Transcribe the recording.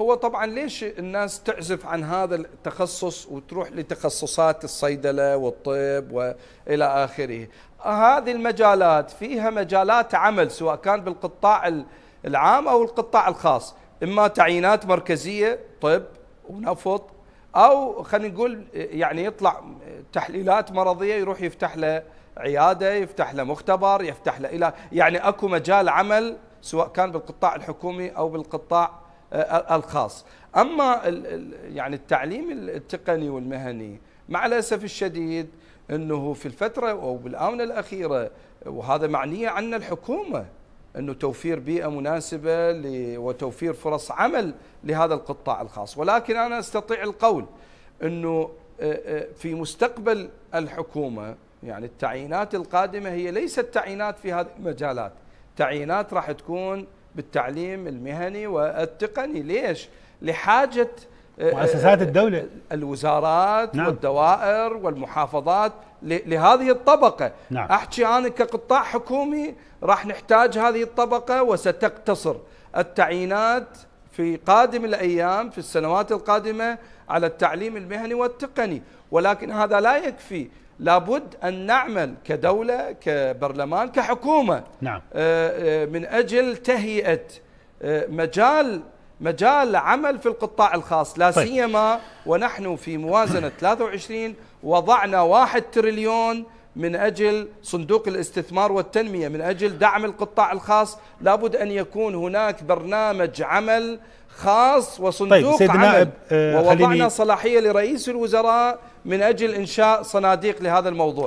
هو طبعا ليش الناس تعزف عن هذا التخصص وتروح لتخصصات الصيدله والطب والى اخره هذه المجالات فيها مجالات عمل سواء كان بالقطاع العام او القطاع الخاص اما تعيينات مركزيه طب ونفط او خلينا نقول يعني يطلع تحليلات مرضيه يروح يفتح له عياده يفتح له مختبر يفتح له الى يعني اكو مجال عمل سواء كان بالقطاع الحكومي او بالقطاع آه، الخاص اما يعني التعليم التقني والمهني مع الاسف الشديد انه في الفتره او بالاونه الاخيره وهذا معنيه عنا الحكومه انه توفير بيئه مناسبه وتوفير فرص عمل لهذا القطاع الخاص ولكن انا استطيع القول انه آه، آه، في مستقبل الحكومه يعني التعيينات القادمه هي ليست تعيينات في هذه المجالات تعيينات راح تكون بالتعليم المهني والتقني ليش لحاجه آه، مؤسسات آه، الدولة الوزارات نعم. والدوائر والمحافظات لهذه الطبقة نعم. أحكي أنا كقطاع حكومي راح نحتاج هذه الطبقة وستقتصر التعيينات في قادم الأيام في السنوات القادمة على التعليم المهني والتقني ولكن هذا لا يكفي لابد أن نعمل كدولة كبرلمان كحكومة نعم. آه، آه، من أجل تهيئة آه، مجال مجال عمل في القطاع الخاص لا طيب. سيما ونحن في موازنة 23 وضعنا واحد تريليون من أجل صندوق الاستثمار والتنمية من أجل دعم القطاع الخاص لابد أن يكون هناك برنامج عمل خاص وصندوق طيب عمل نائب آه، ووضعنا صلاحية لرئيس الوزراء من أجل إنشاء صناديق لهذا الموضوع